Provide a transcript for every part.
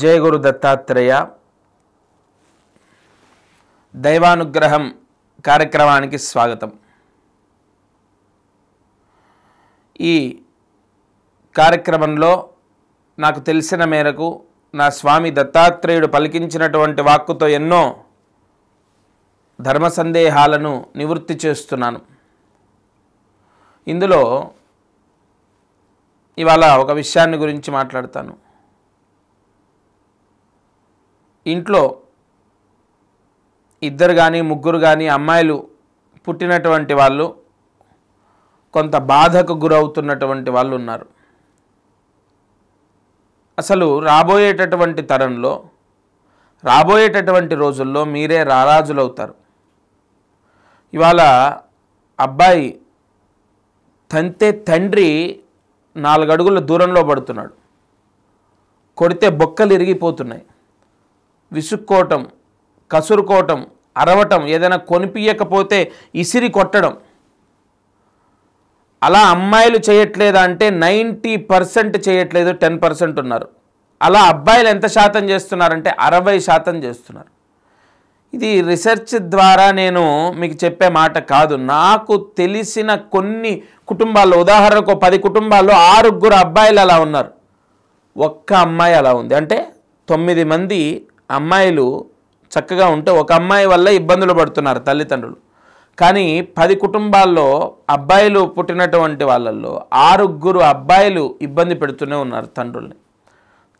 జయ గురు దత్తాత్రేయ దైవానుగ్రహం కార్యక్రమానికి స్వాగతం ఈ కార్యక్రమంలో నాకు తెలిసిన మేరకు నా స్వామి దత్తాత్రేయుడు పలికించినటువంటి వాక్కుతో ఎన్నో ధర్మ సందేహాలను నివృత్తి చేస్తున్నాను ఇందులో ఇవాళ ఒక విషయాన్ని గురించి మాట్లాడతాను ఇంట్లో ఇద్దరు కానీ ముగ్గురు కానీ అమ్మాయిలు పుట్టినటువంటి వాళ్ళు కొంత బాధకు గురవుతున్నటువంటి వాళ్ళు ఉన్నారు అసలు రాబోయేటటువంటి తరంలో రాబోయేటటువంటి రోజుల్లో మీరే రారాజులవుతారు ఇవాళ అబ్బాయి తంతే తండ్రి నాలుగడుగుల దూరంలో పడుతున్నాడు కొడితే బొక్కలు ఇరిగిపోతున్నాయి విసుక్కోవటం కసురుకోవటం అరవటం ఏదైనా కొనిపియకపోతే ఇసిరి కొట్టడం అలా అమ్మాయిలు చేయట్లేదా అంటే నైంటీ పర్సెంట్ చేయట్లేదు టెన్ పర్సెంట్ ఉన్నారు అలా అబ్బాయిలు ఎంత శాతం చేస్తున్నారంటే అరవై శాతం చేస్తున్నారు ఇది రీసెర్చ్ ద్వారా నేను మీకు చెప్పే మాట కాదు నాకు తెలిసిన కొన్ని కుటుంబాల్లో ఉదాహరణకు పది కుటుంబాల్లో ఆరుగురు అబ్బాయిలు అలా ఉన్నారు ఒక్క అమ్మాయి అలా ఉంది అంటే తొమ్మిది మంది అమ్మాయిలు చక్కగా ఉంటే ఒక అమ్మాయి వల్ల ఇబ్బందులు పడుతున్నారు తల్లిదండ్రులు కానీ పది కుటుంబాల్లో అబ్బాయిలు పుట్టినటువంటి వాళ్ళల్లో ఆరుగురు అబ్బాయిలు ఇబ్బంది పెడుతూనే ఉన్నారు తండ్రుల్ని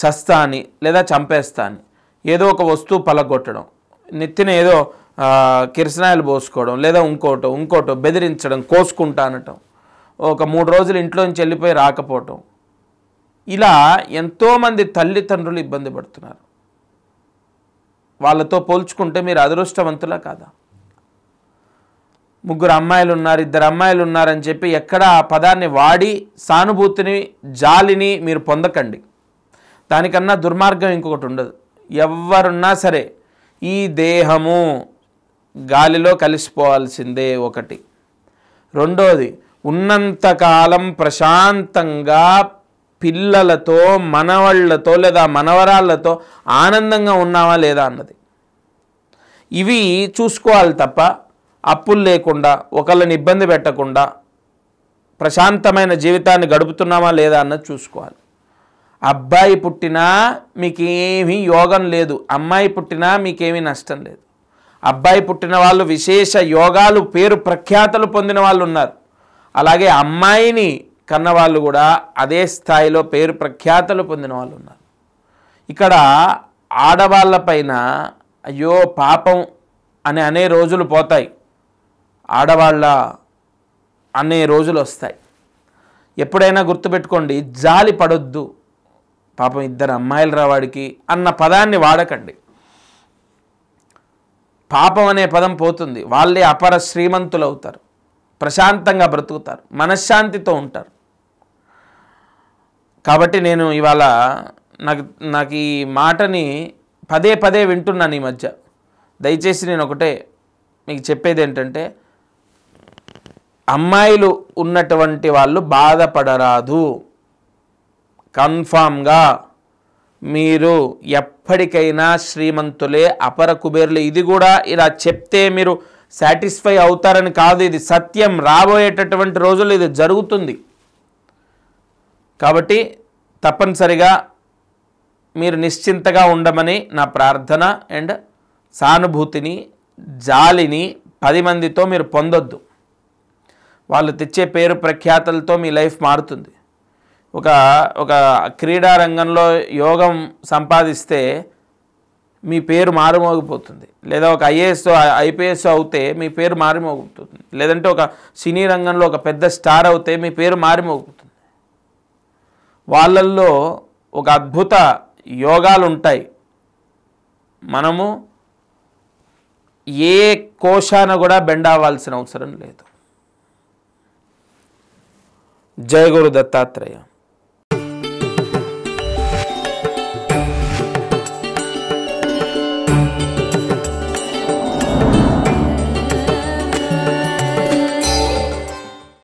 చస్తా అని లేదా చంపేస్తా అని ఏదో ఒక వస్తువు పలగొట్టడం నెత్తిన ఏదో కిరసనాయలు పోసుకోవడం లేదా ఇంకోటో ఇంకోటో బెదిరించడం కోసుకుంటా అనటం ఒక మూడు రోజులు ఇంట్లో నుంచి వెళ్ళిపోయి రాకపోవటం ఇలా ఎంతోమంది తల్లిదండ్రులు ఇబ్బంది పడుతున్నారు వాళ్ళతో పోల్చుకుంటే మీరు అదృష్టవంతులా కాదా ముగ్గురు అమ్మాయిలు ఉన్నారు ఇద్దరు అమ్మాయిలు ఉన్నారని చెప్పి ఎక్కడ ఆ పదాన్ని వాడి సానుభూతిని జాలిని మీరు పొందకండి దానికన్నా దుర్మార్గం ఇంకొకటి ఉండదు ఎవరున్నా సరే ఈ దేహము గాలిలో కలిసిపోవాల్సిందే ఒకటి రెండోది ఉన్నంతకాలం ప్రశాంతంగా పిల్లలతో మనవాళ్లతో లేదా మనవరాళ్లతో ఆనందంగా ఉన్నావా లేదా అన్నది ఇవి చూసుకోవాలి తప్ప అప్పులు లేకుండా ఒకళ్ళని ఇబ్బంది పెట్టకుండా ప్రశాంతమైన జీవితాన్ని గడుపుతున్నామా లేదా అన్నది చూసుకోవాలి అబ్బాయి పుట్టినా మీకేమీ యోగం లేదు అమ్మాయి పుట్టినా మీకేమీ నష్టం లేదు అబ్బాయి పుట్టిన వాళ్ళు విశేష యోగాలు పేరు ప్రఖ్యాతలు పొందిన వాళ్ళు ఉన్నారు అలాగే అమ్మాయిని కన్నవాళ్ళు కూడా అదే స్థాయిలో పేరు ప్రఖ్యాతలు పొందిన వాళ్ళు ఉన్నారు ఇక్కడ ఆడవాళ్ళపైన అయ్యో పాపం అని అనే రోజులు పోతాయి ఆడవాళ్ళ అనే రోజులు వస్తాయి ఎప్పుడైనా గుర్తుపెట్టుకోండి జాలి పడొద్దు పాపం ఇద్దరు అమ్మాయిలు రావాడికి అన్న పదాన్ని వాడకండి పాపం అనే పదం పోతుంది వాళ్ళే అపర శ్రీమంతులు అవుతారు ప్రశాంతంగా బ్రతుకుతారు మనశ్శాంతితో ఉంటారు కాబట్టి నేను ఇవాళ నాకు నాకు ఈ మాటని పదే పదే వింటున్నాను ఈ మధ్య దయచేసి నేను ఒకటే మీకు చెప్పేది ఏంటంటే అమ్మాయిలు ఉన్నటువంటి వాళ్ళు బాధపడరాదు కన్ఫామ్గా మీరు ఎప్పటికైనా శ్రీమంతులే అపర కుబేరులే ఇది కూడా ఇలా చెప్తే మీరు సాటిస్ఫై అవుతారని కాదు ఇది సత్యం రాబోయేటటువంటి రోజులు ఇది జరుగుతుంది కాబట్టి తప్పనిసరిగా మీరు నిశ్చింతగా ఉండమని నా ప్రార్థన అండ్ సానుభూతిని జాలిని పది మందితో మీరు పొందొద్దు వాళ్ళు తెచ్చే పేరు ప్రఖ్యాతలతో మీ లైఫ్ మారుతుంది ఒక ఒక క్రీడా రంగంలో యోగం సంపాదిస్తే మీ పేరు మారుమోగిపోతుంది లేదా ఒక ఐఏఎస్ ఐపీఎస్ అవుతే మీ పేరు మారిమోగుతుంది లేదంటే ఒక సినీ రంగంలో ఒక పెద్ద స్టార్ అవుతే మీ పేరు మారిమోగుతుంది వాళ్ళల్లో ఒక అద్భుత యోగాలు ఉంటాయి మనము ఏ కోశాన కూడా బెండ్ అవ్వాల్సిన అవసరం లేదు జయ గురు